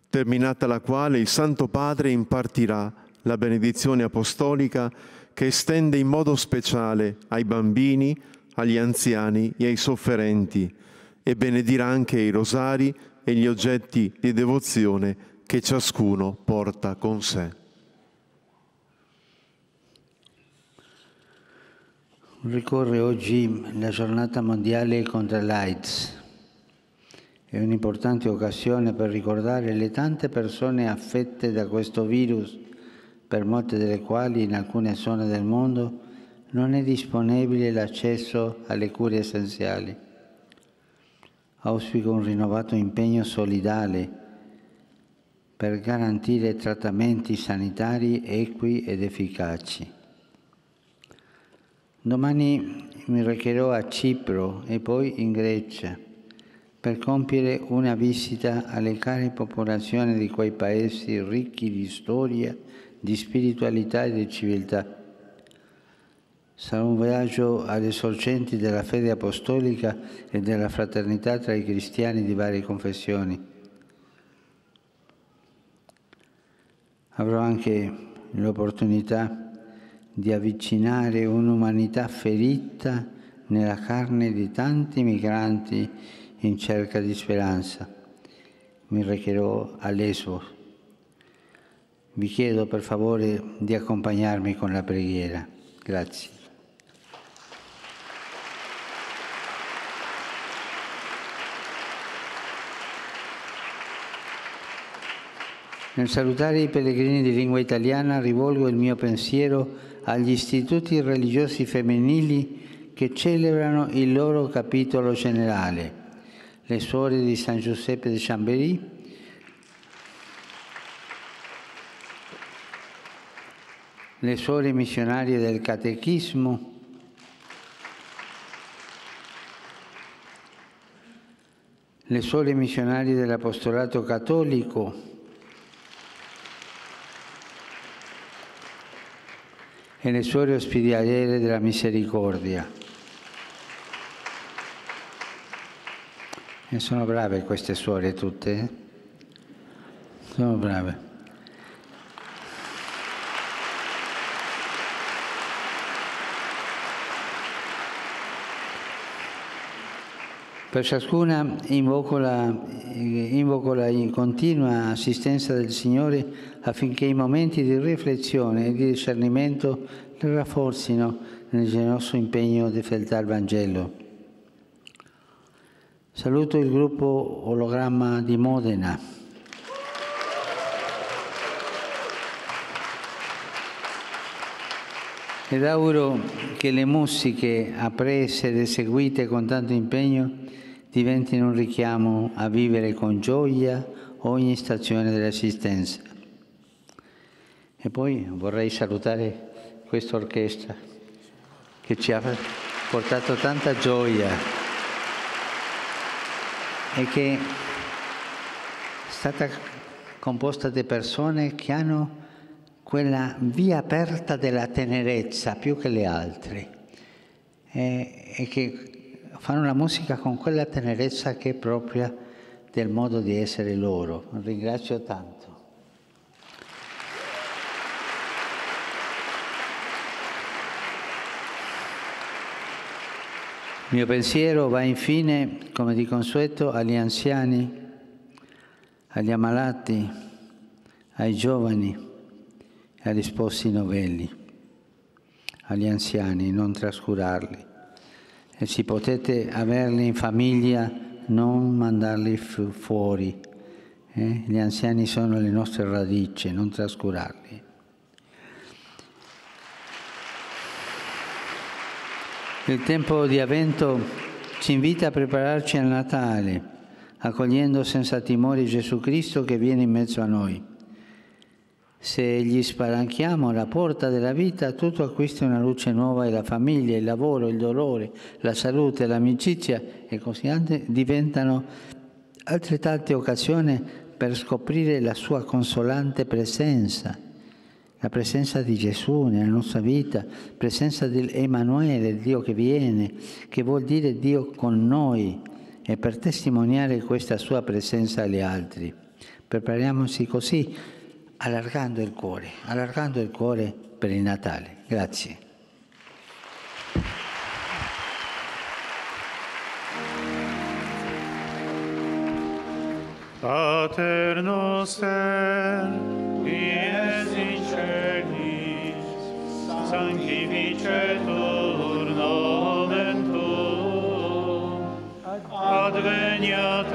terminata la quale il Santo Padre impartirà la benedizione apostolica che estende in modo speciale ai bambini, agli anziani e ai sofferenti e benedirà anche i rosari e gli oggetti di devozione che ciascuno porta con sé. Ricorre oggi la giornata mondiale contro l'AIDS. È un'importante occasione per ricordare le tante persone affette da questo virus, per molte delle quali in alcune zone del mondo non è disponibile l'accesso alle cure essenziali. Auspico un rinnovato impegno solidale per garantire trattamenti sanitari equi ed efficaci. Domani mi recherò a Cipro e poi in Grecia per compiere una visita alle care popolazioni di quei paesi ricchi di storia, di spiritualità e di civiltà. Sarà un viaggio alle sorgenti della fede apostolica e della fraternità tra i cristiani di varie confessioni avrò anche l'opportunità di avvicinare un'umanità ferita nella carne di tanti migranti in cerca di speranza. Mi recherò a Lesbos. Vi chiedo per favore di accompagnarmi con la preghiera. Grazie. Nel salutare i pellegrini di lingua italiana rivolgo il mio pensiero agli istituti religiosi femminili che celebrano il loro capitolo generale, le suore di San Giuseppe di Chambéry, le suore missionarie del catechismo, le suore missionarie dell'apostolato cattolico, e le suore ospedaliere della misericordia. E sono brave queste suore tutte, eh? sono brave. Per ciascuna invoco la, invoco la continua assistenza del Signore affinché i momenti di riflessione e di discernimento le rafforzino nel nostro impegno di fedeltà al Vangelo. Saluto il gruppo Ologramma di Modena. Ed auguro che le musiche apprese ed eseguite con tanto impegno diventino un richiamo a vivere con gioia ogni stazione dell'esistenza. E poi vorrei salutare questa orchestra che ci ha portato tanta gioia e che è stata composta da persone che hanno quella via aperta della tenerezza più che le altre e, eh, e che fanno la musica con quella tenerezza che è propria del modo di essere loro. Ringrazio tanto. Il mio pensiero va infine, come di consueto, agli anziani, agli ammalati, ai giovani e agli sposi novelli, agli anziani, non trascurarli e se potete averli in famiglia, non mandarli fuori. Eh? Gli anziani sono le nostre radici, non trascurarli. Il tempo di avvento ci invita a prepararci al Natale, accogliendo senza timore Gesù Cristo che viene in mezzo a noi. Se gli spalanchiamo la porta della vita, tutto acquista una luce nuova e la famiglia, il lavoro, il dolore, la salute, l'amicizia e così altro diventano altrettante occasioni per scoprire la sua consolante presenza, la presenza di Gesù nella nostra vita, presenza di Emanuele, Dio che viene, che vuol dire Dio con noi e per testimoniare questa sua presenza agli altri. Prepariamoci così allargando il cuore, allargando il cuore per il Natale. Grazie. Pater noster, qui es in celis, sanctificetur nomen tuum, adveniat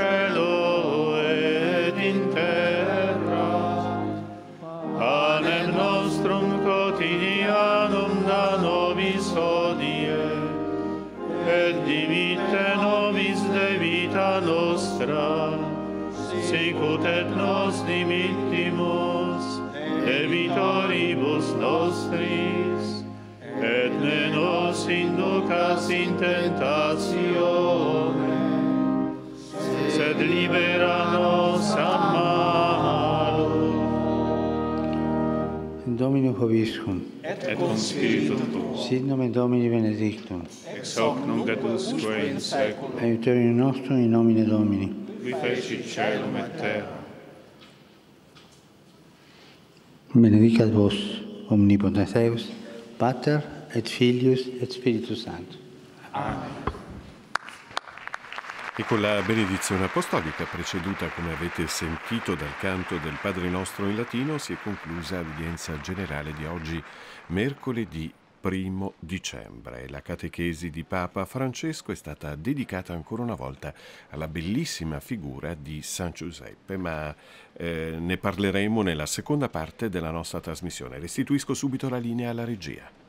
in in terra. Panem nostrum quotidianum da et dimitte nobis nos dimittimus vitoribus nostris, et nos inducas liberanos a malo. In Domino Hoviscum. Et con spirito Tuo. Sit nomen Domini Benedictum. Ex hoc nunc et usque in seculum. Aiuterium nostrum in nomine Domini. Qui feci cielum et terra. Benedicat vos omnipotens Deus, Pater et Filius et Spiritus Sanctus. Amen. E con la benedizione apostolica, preceduta come avete sentito dal canto del Padre nostro in latino, si è conclusa l'udienza generale di oggi, mercoledì 1 dicembre. La catechesi di Papa Francesco è stata dedicata ancora una volta alla bellissima figura di San Giuseppe, ma eh, ne parleremo nella seconda parte della nostra trasmissione. Restituisco subito la linea alla regia.